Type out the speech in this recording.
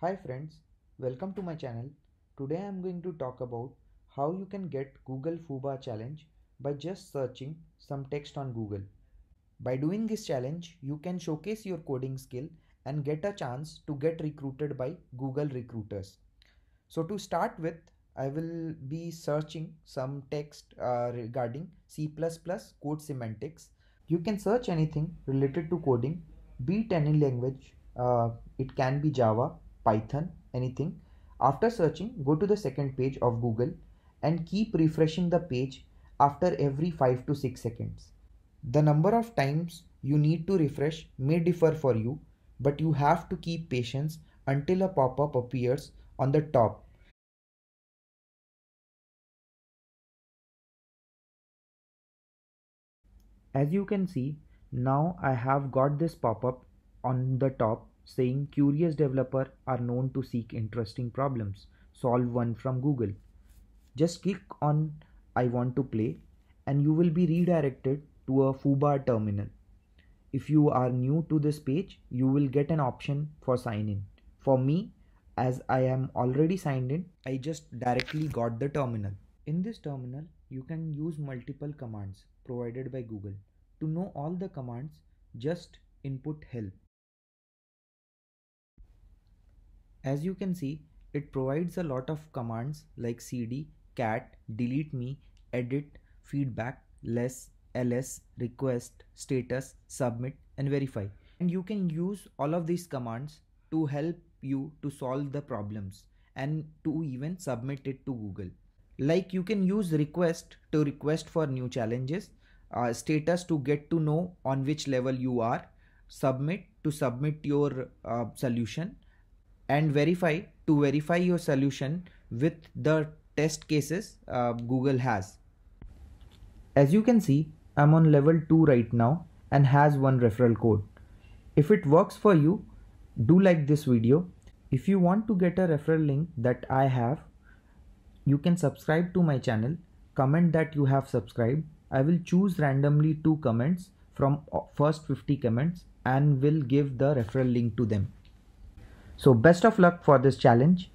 Hi friends, welcome to my channel. Today I am going to talk about how you can get Google FUBA challenge by just searching some text on Google. By doing this challenge, you can showcase your coding skill and get a chance to get recruited by Google recruiters. So to start with, I will be searching some text uh, regarding C++ code semantics. You can search anything related to coding, be it any language. Uh, it can be Java, Python, anything. After searching, go to the second page of Google and keep refreshing the page after every 5 to 6 seconds. The number of times you need to refresh may differ for you, but you have to keep patience until a pop-up appears on the top. As you can see, now I have got this pop-up on the top saying curious developer are known to seek interesting problems. Solve one from Google. Just click on I want to play and you will be redirected to a FUBAR terminal. If you are new to this page, you will get an option for sign in. For me, as I am already signed in, I just directly got the terminal. In this terminal, you can use multiple commands provided by Google. To know all the commands, just input help. As you can see, it provides a lot of commands like cd, cat, delete me, edit, feedback, less, ls, request, status, submit and verify. And you can use all of these commands to help you to solve the problems and to even submit it to Google. Like you can use request to request for new challenges, uh, status to get to know on which level you are, submit to submit your uh, solution, and verify to verify your solution with the test cases uh, Google has. As you can see, I'm on level 2 right now and has one referral code. If it works for you, do like this video. If you want to get a referral link that I have, you can subscribe to my channel, comment that you have subscribed. I will choose randomly two comments from uh, first 50 comments and will give the referral link to them. So best of luck for this challenge.